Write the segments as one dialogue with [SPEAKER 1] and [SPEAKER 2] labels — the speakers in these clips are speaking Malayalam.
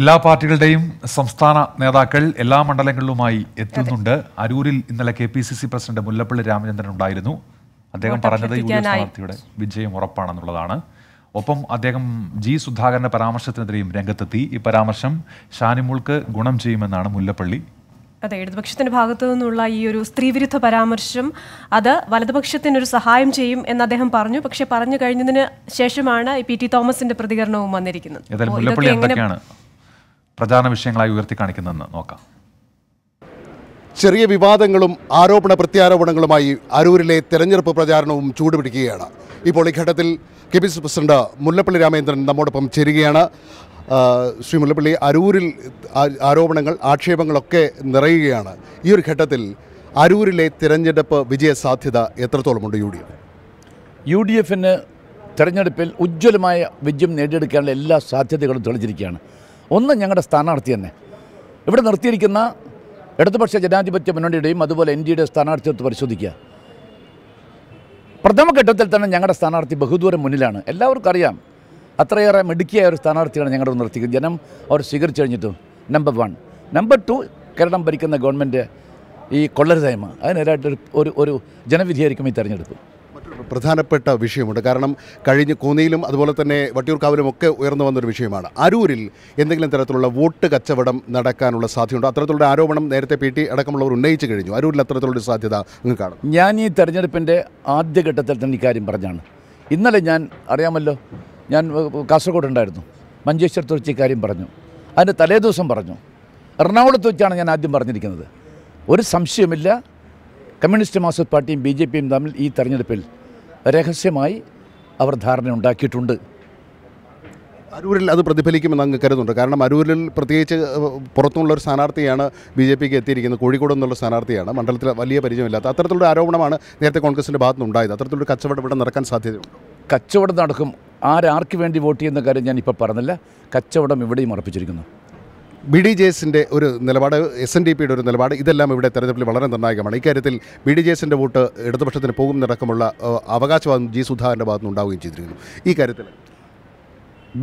[SPEAKER 1] എല്ലാ പാർട്ടികളുടെയും സംസ്ഥാന നേതാക്കൾ എല്ലാ മണ്ഡലങ്ങളിലുമായി എത്തുന്നുണ്ട് അരൂരിൽ ഇന്നലെ K P C C president Mullappally Ramachandran ഉണ്ടായിരുന്നു അദ്ദേഹം പറഞ്ഞത് യു ഡി എഫ് സ്ഥാനാർത്ഥിയുടെ വിജയം ഉറപ്പാണെന്നുള്ളതാണ് ഒപ്പം അദ്ദേഹം ജി സുധാകരന്റെ പരാമർശത്തിനെതിരെയും രംഗത്തെത്തി ഈ പരാമർശം ഷാനിമുൾക്ക് ഗുണം ചെയ്യുമെന്നാണ് മുല്ലപ്പള്ളി
[SPEAKER 2] അതെ ഇടതുപക്ഷത്തിന്റെ ഭാഗത്തു നിന്നുള്ള ഈ ഒരു സ്ത്രീവിരുദ്ധ പരാമർശം അത് വലതുപക്ഷത്തിന് ഒരു സഹായം ചെയ്യും എന്ന് അദ്ദേഹം പറഞ്ഞു പക്ഷെ പറഞ്ഞു കഴിഞ്ഞതിന് ശേഷമാണ് പി ടി തോമസിന്റെ പ്രതികരണവും വന്നിരിക്കുന്നത്
[SPEAKER 1] പ്രചാരണ വിഷയങ്ങളായി ഉയർത്തി കാണിക്കുന്നതെന്ന് നോക്കാം
[SPEAKER 3] ചെറിയ വിവാദങ്ങളും ആരോപണ പ്രത്യാരോപണങ്ങളുമായി അരൂരിലെ തെരഞ്ഞെടുപ്പ് പ്രചാരണവും ചൂടുപിടിക്കുകയാണ് ഇപ്പോൾ ഈ ഘട്ടത്തിൽ K P C president Mullappally Ramachandran നമ്മോടൊപ്പം ചേരുകയാണ് ശ്രീ മുല്ലപ്പള്ളി അരൂരിൽ ആരോപണങ്ങൾ ആക്ഷേപങ്ങളൊക്കെ നിറയുകയാണ് ഈ ഒരു ഘട്ടത്തിൽ അരൂരിലെ തിരഞ്ഞെടുപ്പ് വിജയ സാധ്യത എത്രത്തോളമുണ്ട് U D F U D എഫിന്
[SPEAKER 2] ഉജ്ജ്വലമായ വിജയം നേടിയെടുക്കാനുള്ള എല്ലാ സാധ്യതകളും തെളിഞ്ഞിരിക്കുകയാണ് ഒന്ന് ഞങ്ങളുടെ സ്ഥാനാർത്ഥി തന്നെ ഇവിടെ നിർത്തിയിരിക്കുന്ന ഇടതുപക്ഷ ജനാധിപത്യ മുന്നണിയുടെയും അതുപോലെ എൻ ഡിയുടെ സ്ഥാനാർത്ഥിത്വം പരിശോധിക്കുക പ്രഥമഘട്ടത്തിൽ തന്നെ ഞങ്ങളുടെ സ്ഥാനാർത്ഥി ബഹുദൂരം മുന്നിലാണ് എല്ലാവർക്കും അറിയാം അത്രയേറെ മിടുക്കിയായ ഒരു സ്ഥാനാർത്ഥിയാണ് ഞങ്ങളുടെ നിർത്തിക്കുന്നത് ജനം അവർ സ്വീകരിച്ചു കഴിഞ്ഞിട്ടും number one number two Keralam ഭരിക്കുന്ന ഗവൺമെൻറ് ഈ
[SPEAKER 3] കൊള്ളരുതായ്മ അതിനെതിരായിട്ടൊരു ഒരു ഒരു ജനവിധിയായിരിക്കും ഈ തെരഞ്ഞെടുപ്പ് പ്രധാനപ്പെട്ട വിഷയമുണ്ട് കാരണം കഴിഞ്ഞ കോന്നിയിലും അതുപോലെ തന്നെ വട്ടിയൂർക്കാവിലും ഒക്കെ ഉയർന്നു വന്നൊരു വിഷയമാണ് അരൂരിൽ എന്തെങ്കിലും തരത്തിലുള്ള വോട്ട് കച്ചവടം നടക്കാനുള്ള സാധ്യതയുണ്ടോ അത്തരത്തിലുള്ള ആരോപണം നേരത്തെ പി ടി അടക്കമുള്ളവർ ഉന്നയിച്ചു കഴിഞ്ഞു അരൂരിൽ അത്തരത്തിലുള്ള സാധ്യത നിങ്ങൾ കാണും ഞാൻ ഈ തെരഞ്ഞെടുപ്പിൻ്റെ ആദ്യഘട്ടത്തിൽ തന്നെ ഇക്കാര്യം പറഞ്ഞാണ്
[SPEAKER 2] ഇന്നലെ ഞാൻ അറിയാമല്ലോ ഞാൻ കാസർഗോഡ് ഉണ്ടായിരുന്നു മഞ്ചേശ്വരത്ത് വെച്ച് ഇക്കാര്യം പറഞ്ഞു അതിൻ്റെ തലേദിവസം പറഞ്ഞു എറണാകുളത്ത് വെച്ചാണ് ഞാൻ ആദ്യം പറഞ്ഞിരിക്കുന്നത് ഒരു സംശയമില്ല കമ്മ്യൂണിസ്റ്റ് മാർക്സിസ്റ്റ് പാർട്ടിയും ബി ജെ പിയും തമ്മിൽ ഈ തെരഞ്ഞെടുപ്പിൽ രഹസ്യമായി അവർ
[SPEAKER 3] ധാരണ ഉണ്ടാക്കിയിട്ടുണ്ട് അരൂരിൽ അത് പ്രതിഫലിക്കുമെന്ന് അങ്ങ് കരുതുന്നുണ്ട് കാരണം അരൂരിൽ പ്രത്യേകിച്ച് പുറത്തുള്ള ഒരു സ്ഥാനാർത്ഥിയാണ് ബി ജെ പിക്ക് എത്തിയിരിക്കുന്നത് കോഴിക്കോട് എന്നുള്ള സ്ഥാനാർത്ഥിയാണ് മണ്ഡലത്തിൽ വലിയ പരിചയമില്ലാത്ത അത്തരത്തിലുള്ള ആരോപണമാണ് നേരത്തെ കോൺഗ്രസിൻ്റെ ഭാഗത്ത് ഉണ്ടായത് അത്തരത്തിലൊരു കച്ചവടം ഇവിടെ നടക്കാൻ സാധ്യതയുണ്ട്
[SPEAKER 2] കച്ചവടം നടക്കും ആരാർക്ക് വേണ്ടി വോട്ട് ചെയ്യുന്ന കാര്യം ഞാനിപ്പോൾ പറഞ്ഞില്ല കച്ചവടം ഇവിടെയും ഉറപ്പിച്ചിരിക്കുന്നു
[SPEAKER 3] ബി ഡി ജെ എസിൻ്റെ ഒരു നിലപാട് എസ് എൻ ഡി പിയുടെ ഒരു നിലപാട് ഇതെല്ലാം ഇവിടെ തെരഞ്ഞെടുപ്പിൽ വളരെ നിർണായകമാണ് ഇക്കാര്യത്തിൽ ബി ഡി ജെ എസിൻ്റെ വോട്ട് ഇടതുപക്ഷത്തിന് നടക്കമുള്ള അവകാശവാദം ജി സുധാകരൻ്റെ ഭാഗത്തു ഉണ്ടാവുകയും ചെയ്തിരിക്കുന്നു ഈ കാര്യത്തിൽ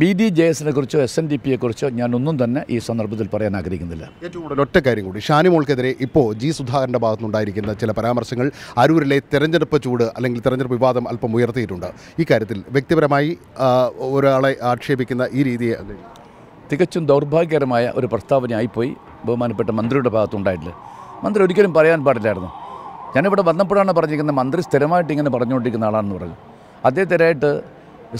[SPEAKER 3] ബി ഡി ജെ എസിനെ കുറിച്ചോ എസ് എൻ ഡി പിയെക്കുറിച്ചോ ഞാനൊന്നും തന്നെ ഈ സന്ദർഭത്തിൽ പറയാൻ ആഗ്രഹിക്കുന്നില്ല ഏറ്റവും കൂടുതൽ ഒറ്റ കാര്യം കൂടി ഷാനിമോൾക്കെതിരെ ഇപ്പോൾ ജി സുധാകരൻ്റെ ഭാഗത്തുനിന്നുണ്ടായിരിക്കുന്ന ചില പരാമർശങ്ങൾ അരൂരിലെ തെരഞ്ഞെടുപ്പ് ചൂട് അല്ലെങ്കിൽ തെരഞ്ഞെടുപ്പ് വിവാദം അല്പം ഉയർത്തിയിട്ടുണ്ട് ഇക്കാര്യത്തിൽ വ്യക്തിപരമായി ഒരാളെ ആക്ഷേപിക്കുന്ന ഈ രീതിയെ തികച്ചും
[SPEAKER 2] ദൗർഭാഗ്യകരമായ ഒരു പ്രസ്താവനയായിപ്പോയി ബഹുമാനപ്പെട്ട മന്ത്രിയുടെ ഭാഗത്തുണ്ടായിട്ടില്ല മന്ത്രി ഒരിക്കലും പറയാൻ പാടില്ലായിരുന്നു ഞാനിവിടെ വന്നപ്പോഴാണ് പറഞ്ഞിരിക്കുന്നത് മന്ത്രി സ്ഥിരമായിട്ട് ഇങ്ങനെ പറഞ്ഞുകൊണ്ടിരിക്കുന്ന ആളാണെന്ന് പറഞ്ഞു അദ്ദേഹത്തിനായിട്ട്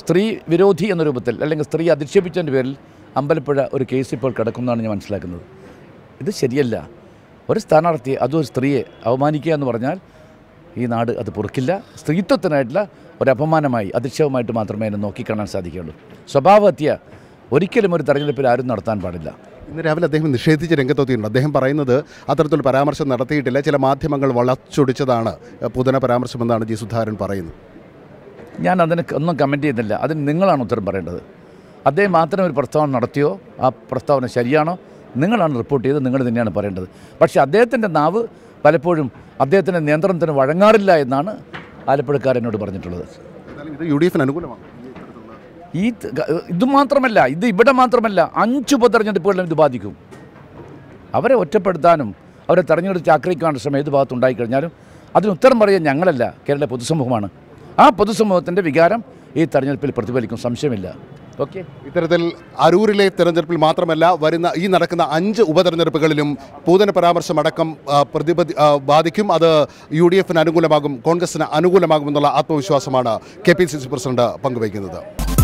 [SPEAKER 2] സ്ത്രീ വിരോധി എന്ന രൂപത്തിൽ അല്ലെങ്കിൽ സ്ത്രീ അധിക്ഷേപിച്ചതിൻ്റെ പേരിൽ അമ്പലപ്പുഴ ഒരു കേസ് ഇപ്പോൾ കിടക്കുന്നതാണ് ഞാൻ മനസ്സിലാക്കുന്നത് ഇത് ശരിയല്ല ഒരു സ്ഥാനാർത്ഥിയെ അതും ഒരു സ്ത്രീയെ അവമാനിക്കുക എന്ന് പറഞ്ഞാൽ ഈ നാട് അത് പൊറുക്കില്ല സ്ത്രീത്വത്തിനായിട്ടുള്ള ഒരു അപമാനമായി അധിക്ഷേപമായിട്ട് മാത്രമേ അതിനെ നോക്കിക്കാണാൻ സാധിക്കുകയുള്ളൂ സ്വഭാവ ഒരിക്കലും ഒരു തെരഞ്ഞെടുപ്പിൽ ആരും നടത്താൻ പാടില്ല
[SPEAKER 3] ഇന്ന് രാവിലെ അദ്ദേഹം നിഷേധിച്ച് രംഗത്തെത്തിയിട്ടുണ്ട് അദ്ദേഹം പറയുന്നത് അത്തരത്തിലൊരു പരാമർശം നടത്തിയിട്ടില്ല ചില മാധ്യമങ്ങൾ വളച്ചൊടിച്ചതാണ് പുതന പരാമർശമെന്നാണ് ജി സുധാകരൻ പറയുന്നത്
[SPEAKER 2] ഞാൻ അതിന് ഒന്നും കമൻറ്റ് ചെയ്യുന്നില്ല അതിന് നിങ്ങളാണ് ഉത്തരം പറയേണ്ടത് അദ്ദേഹം മാത്രം ഒരു പ്രസ്താവന നടത്തിയോ ആ പ്രസ്താവന ശരിയാണോ നിങ്ങളാണ് റിപ്പോർട്ട് ചെയ്ത് നിങ്ങൾ തന്നെയാണ് പറയേണ്ടത് പക്ഷേ അദ്ദേഹത്തിൻ്റെ നാവ് പലപ്പോഴും അദ്ദേഹത്തിൻ്റെ നിയന്ത്രണത്തിന് വഴങ്ങാറില്ല എന്നാണ് ആലപ്പുഴക്കാരനോട് പറഞ്ഞിട്ടുള്ളത് ഇത് യു ഡി എഫിന് അനുകൂലമാണ് ഈ ഇത് മാത്രമല്ല ഇത് ഇവിടെ മാത്രമല്ല അഞ്ച് ഉപതെരഞ്ഞെടുപ്പുകളിലും ഇത് ബാധിക്കും അവരെ ഒറ്റപ്പെടുത്താനും അവരെ തെരഞ്ഞെടുത്ത് ആക്രയിക്കാനുള്ള ശ്രമം ഏത് ഭാഗത്തുണ്ടായി കഴിഞ്ഞാലും അതിന് ഉത്തരം പറയാൻ ഞങ്ങളല്ല കേരള പൊതുസമൂഹമാണ് ആ പൊതുസമൂഹത്തിൻ്റെ വികാരം
[SPEAKER 3] ഈ തെരഞ്ഞെടുപ്പിൽ പ്രതിഫലിക്കും സംശയമില്ല ഓക്കെ ഇത്തരത്തിൽ അരൂരിലെ തെരഞ്ഞെടുപ്പിൽ മാത്രമല്ല വരുന്ന ഈ നടക്കുന്ന അഞ്ച് ഉപതെരഞ്ഞെടുപ്പുകളിലും പൂതന അടക്കം പ്രതിപതി ബാധിക്കും അത് യു ഡി എഫിന് അനുകൂലമാകും കോൺഗ്രസിന് അനുകൂലമാകുമെന്നുള്ള ആത്മവിശ്വാസമാണ് K P C C president പങ്കുവയ്ക്കുന്നത്